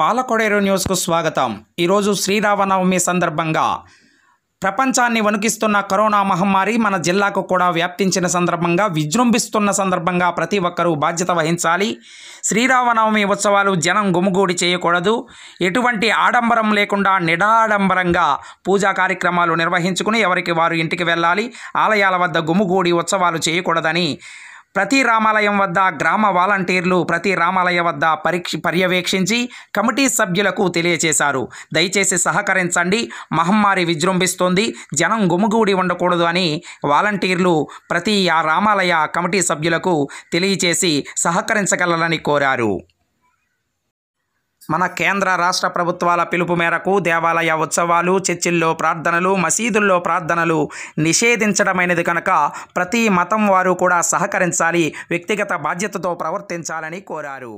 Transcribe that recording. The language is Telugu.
పాలకొడేరు న్యూస్కు స్వాగతం ఈరోజు శ్రీరామనవమి సందర్భంగా ప్రపంచాన్ని వణికిస్తున్న కరోనా మహమ్మారి మన జిల్లాకు కూడా వ్యాప్తించిన సందర్భంగా విజృంభిస్తున్న సందర్భంగా ప్రతి ఒక్కరూ బాధ్యత వహించాలి శ్రీరామనవమి ఉత్సవాలు జనం గుమిగూడి చేయకూడదు ఎటువంటి ఆడంబరం లేకుండా నిడాడంబరంగా పూజా కార్యక్రమాలు నిర్వహించుకుని ఎవరికి వారు ఇంటికి వెళ్ళాలి ఆలయాల వద్ద గుమిగూడి ఉత్సవాలు చేయకూడదని ప్రతి రామాలయం వద్ద గ్రామ వాలంటీర్లు ప్రతి రామాలయ వద్ద పరీక్ష పర్యవేక్షించి కమిటీ సభ్యులకు తెలియచేశారు దయచేసి సహకరించండి మహమ్మారి విజృంభిస్తోంది జనం గుమిగూడి ఉండకూడదు అని వాలంటీర్లు ప్రతి ఆ రామాలయ కమిటీ సభ్యులకు తెలియచేసి సహకరించగలరని కోరారు మన కేంద్ర రాష్ట్ర ప్రభుత్వాల పిలుపు మేరకు దేవాలయ ఉత్సవాలు చర్చిల్లో ప్రార్థనలు మసీదుల్లో ప్రార్థనలు నిషేధించడమైనది కనుక ప్రతి మతం వారు కూడా సహకరించాలి వ్యక్తిగత బాధ్యతతో ప్రవర్తించాలని కోరారు